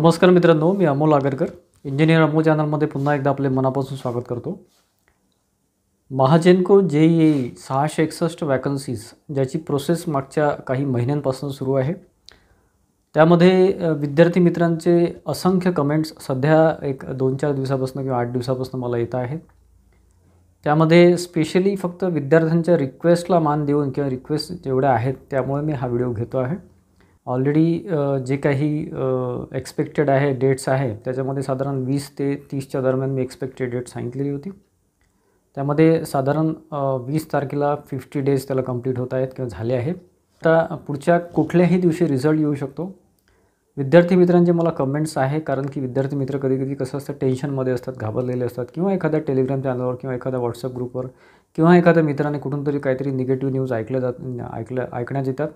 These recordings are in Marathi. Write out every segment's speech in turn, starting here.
नमस्कार मित्रांनो मी अमोल आगरकर इंजिनियर अमोल चॅनलमध्ये पुन्हा एकदा आपले मनापासून स्वागत करतो महाजेनको जे ई सहाशे एकसष्ट वॅकन्सीज ज्याची प्रोसेस मागच्या काही महिन्यांपासून सुरू आहे त्यामध्ये विद्यार्थी मित्रांचे असंख्य कमेंट्स सध्या एक दोन चार दिवसापासून किंवा आठ दिवसापासून मला येत आहेत त्यामध्ये स्पेशली फक्त विद्यार्थ्यांच्या रिक्वेस्टला मान देऊन किंवा रिक्वेस्ट जेवढ्या आहेत त्यामुळे मी हा व्हिडिओ घेतो आहे ऑलरेडी जे काही एक्सपेक्टेड आहे डेट्स आहे त्याच्यामध्ये साधारण वीस ते तीसच्या दरम्यान मी एक्सपेक्टेड डेट सांगितलेली होती त्यामध्ये साधारण वीस तारखेला फिफ्टी डेज त्याला कंप्लीट होत आहेत किंवा झाले आहेत आता पुढच्या कुठल्याही दिवशी रिझल्ट येऊ शकतो विद्यार्थी मित्रांचे मला कमेंट्स आहे कारण की विद्यार्थी मित्र कधी कधी कसं असतं टेन्शनमध्ये असतात घाबरलेले असतात किंवा एखाद्या टेलिग्राम चॅनलवर किंवा एखाद्या व्हॉट्सअप ग्रुपवर किंवा एखाद्या मित्राने कुठून तरी काहीतरी निगेटिव्ह न्यूज ऐकल्या जात ऐकल्या ऐकण्यात येतात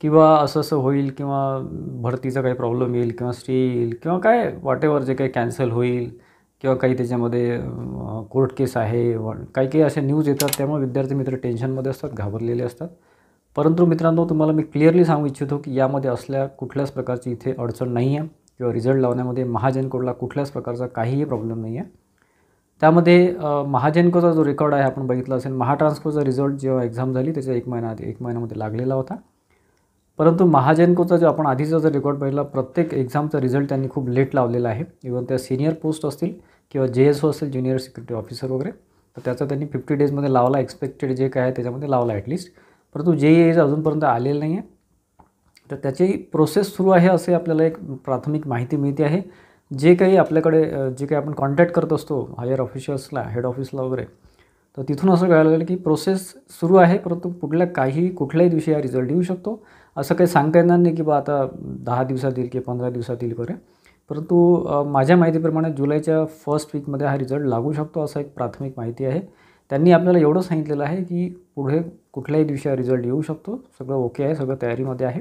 किंवा असं असं होईल किंवा भरतीचा काही प्रॉब्लेम येईल किंवा स्टे येईल किंवा काय वाटेवर जे काही कॅन्सल होईल किंवा काही त्याच्यामध्ये कोर्ट केस आहे काही काही असे न्यूज येतात त्यामुळे विद्यार्थी मित्र टेन्शनमध्ये असतात घाबरलेले असतात परंतु मित्रांनो तुम्हाला मी क्लिअरली सांगू इच्छितो की यामध्ये असल्या कुठल्याच प्रकारची इथे अडचण नाही आहे किंवा रिझल्ट लावण्यामध्ये कोडला कुठल्याच प्रकारचा काहीही प्रॉब्लेम नाही आहे त्यामध्ये महाजनकोचा जो रेकॉर्ड आहे आपण बघितला असेल महाट्रान्सकोचा रिझल्ट जेव्हा एक्झाम झाली त्याच्या एक महिना एक महिन्यामध्ये लागलेला होता परंतु महाजनकोचा जो आपण आधीचा जर रेकॉर्ड पाहिला प्रत्येक एक्झामचा रिझल्ट त्यांनी खूप लेट लावलेला आहे इव्हन त्या सिनियर पोस्ट असतील किंवा जे एस ओ असेल ज्युनियर सिक्युरिटी ऑफिसर वगैरे तर त्याचा त्यांनी फिफ्टी डेजमध्ये लावला एक्सपेक्टेड जे काय आहे त्याच्यामध्ये लावला ॲटलिस्ट परंतु जे एज e अजूनपर्यंत आलेलं नाही आहे तर त्याची प्रोसेस सुरू आहे असे आपल्याला एक प्राथमिक माहिती मिळते आहे जे काही आपल्याकडे जे काही आपण कॉन्टॅक्ट करत असतो हायर ऑफिशियल्सला हेड ऑफिसला वगैरे तर तिथून असं कळायला गेलं की प्रोसेस सुरू आहे परंतु कुठल्या काही कुठल्याही दिवशी हा रिझल्ट येऊ शकतो असं काही सांगता येणार नाही की बा आता दहा दिवसात येईल की पंधरा दिवसात येईल वगैरे परंतु माझ्या माहितीप्रमाणे जुलैच्या फर्स्ट वीकमध्ये हा रिझल्ट लागू शकतो असं एक प्राथमिक माहिती आहे त्यांनी आपल्याला एवढं सांगितलेलं आहे की पुढे कुठल्याही दिवशी हा रिझल्ट येऊ शकतो सगळं ओके आहे सगळं तयारीमध्ये आहे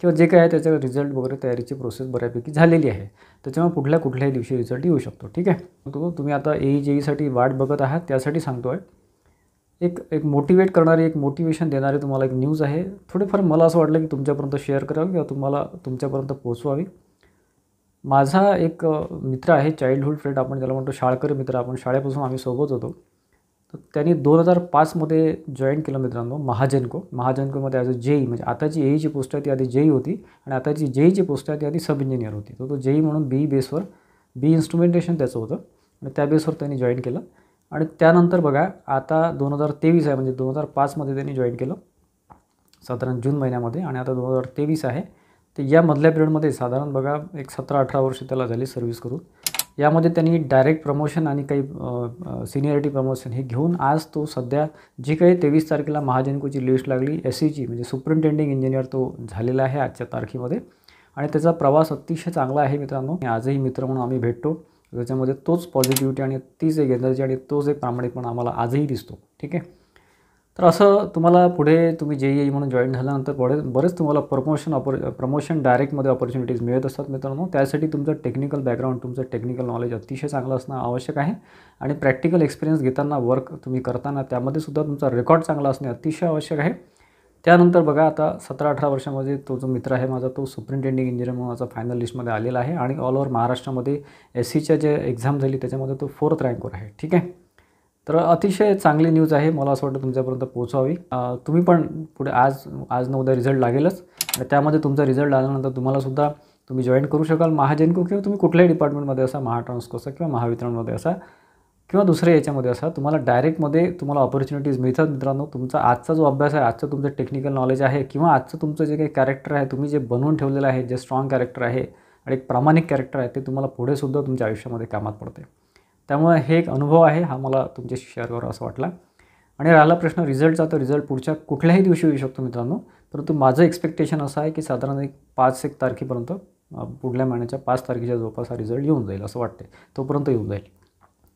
किंवा जे काय आहे त्याच्या रिझल्ट वगैरे तयारीची प्रोसेस बऱ्यापैकी झालेली आहे त्याच्यामुळे कुठल्या कुठल्याही दिवशी रिझल्ट येऊ शकतो ठीक आहे तो तुम्ही आता ए जेईसाठी e e वाट बघत आहात त्यासाठी सांगतो आहे एक एक मोटिवेट करणारी एक मोटिवेशन देणारी तुम्हाला एक न्यूज आहे थोडेफार मला असं वाटलं की तुमच्यापर्यंत शेअर करावी किंवा तुम्हाला तुमच्यापर्यंत पोहोचवावी माझा एक मित्र आहे चाइल्डहुड फ्रेंड आपण ज्याला म्हणतो शाळकरी मित्र आपण शाळेपासून आम्ही सोबत होतो तर त्यांनी दोन हजार पाचमध्ये जॉईन केलं मित्रांनो महाजनको महाजनकोमध्ये ॲज अ जेई म्हणजे आताची जी e पोस्ट आहे ती आधी जेई होती आणि आताची जी पोस्ट आहे ती आधी सब इंजिनियर होती तर तो जेई म्हणून बी बेसवर बी इन्स्ट्रुमेंटेशन त्याचं होतं आणि त्या बेसवर त्यांनी जॉईन केलं आणि त्यानंतर बघा आता दोन हजार तेवीस आहे म्हणजे दोन हजार पाचमध्ये त्यांनी जॉईन केलं साधारण जून महिन्यामध्ये आणि आता दोन हजार तेवीस आहे तर या मधल्या पिरियडमध्ये साधारण बघा एक सतरा अठरा वर्ष त्याला झाली सर्व्हिस करून यामध्ये त्यांनी डायरेक्ट प्रमोशन आणि काही सिनियरिटी प्रमोशन हे घेऊन आज तो सध्या जी काही तेवीस तारखेला महाजनकोची लिस्ट लागली एस सीची e म्हणजे सुप्रिंटेंडिंग इंजिनियर तो झालेला आहे आजच्या तारखेमध्ये आणि त्याचा प्रवास अतिशय चांगला आहे मित्रांनो आजही मित्र म्हणून आम्ही भेटतो त्याच्यामध्ये तोच पॉझिटिव्हिटी आणि तीच एक एनर्जी आणि तोच एक प्रामाणिकपणा आम्हाला आजही दिसतो ठीक आहे तर असं तुम्हाला पुढे तुम्ही जे ई म्हणून जॉईन झाल्यानंतर पुढे बरेच तुम्हाला प्रमोशन ऑपर प्रमोशन डायरेक्टमध्ये ऑपॉर्च्युनिटीज मिळत असतात मित्रांनो त्यासाठी तुमचं टेक्निकल बॅकग्राऊंड तुमचं टेक्निकल नॉलेज अतिशय चांगलं असणं आवश्यक आहे आणि प्रॅक्टिकल एक्सपिरियन्स घेताना वर्क तुम्ही करताना त्यामध्ये सुद्धा तुमचा रेकॉर्ड चांगला असणे अतिशय आवश्यक आहे त्यानंतर बघा आता सतरा अठरा वर्षामध्ये तो जो मित्र आहे माझा तो सुप्रिंटेंडिंग इंजिनियर म्हणून माझा फायनल लिस्टमध्ये आलेला आहे आणि ऑल ओव्हर महाराष्ट्रामध्ये एस सीच्या जे एक्झाम झाली त्याच्यामध्ये तो फोर्थ रँकवर आहे ठीक आहे तर अतिशय चांगली न्यूज आहे मला असं वाटतं तुमच्यापर्यंत पोहोचवावी तुम्ही पण पुढे आज आज न उद्या रिझल्ट लागेलच त्यामध्ये तुमचा रिझल्ट आल्यानंतर तुम्हालासुद्धा तुम्ही जॉईन करू शकाल महाजनको किंवा तुम्ही कुठल्याही डिपार्टमेंटमध्ये असा महाट्रान्सको असा किंवा महावितरणमध्ये असा किंवा दुसऱ्या याच्यामध्ये असा तुम्हाला डायरेक्टमध्ये तुम्हाला ऑपॉर्च्युनिटीज मिळतात मित्रांनो तुमचा आजचा जो अभ्यास आहे आजचं तुमचं टेक्निकल नॉलेज आहे किंवा आजचं तुमचं जे काही कॅरेक्टर आहे तुम्ही जे बनवून ठेवलेलं आहे जे स्ट्रॉंग कॅरेक्टर आहे आणि एक प्रामाणिक कॅरेक्टर आहे ते तुम्हाला पुढेसुद्धा तुमच्या आयुष्यामध्ये कामात पडते त्यामुळे हे एक अनुभव आहे हा मला तुमच्या शेअरवर असं वाटला आणि राहिला प्रश्न रिझल्टचा तर रिझल्ट पुढच्या कुठल्याही दिवशी येऊ शकतो मित्रांनो परंतु माझं एक्सपेक्टेशन असं आहे की साधारण एक पाच एक तारखेपर्यंत पुढल्या महिन्याच्या पाच तारखेच्या जवळपास हा रिझल्ट येऊन जाईल असं वाटते तोपर्यंत येऊन जाईल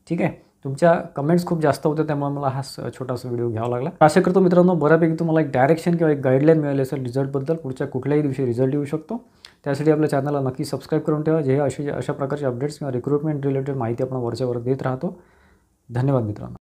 ठीक आहे तुमच्या कमेंट्स खूप जास्त होत्या त्यामुळे मला हा छोटासा व्हिडिओ घ्यावा लागला असे करतो मित्रांनो बऱ्यापैकी तुम्हाला एक डायरेक्शन किंवा एक गाईडलाईन मिळाली असेल रिझल्टबद्दल पुढच्या कुठल्याही दिवशी रिझल्ट येऊ शकतो त्यासाठी आपल्या चॅनलला नक्की सबस्क्राईब करून ठेवा जे अशी अशा प्रकारचे अपडेट्स किंवा रिक्रुटमेंट रिलेटेड माहिती आपण वरच्यावर देत राहतो धन्यवाद मित्रांनो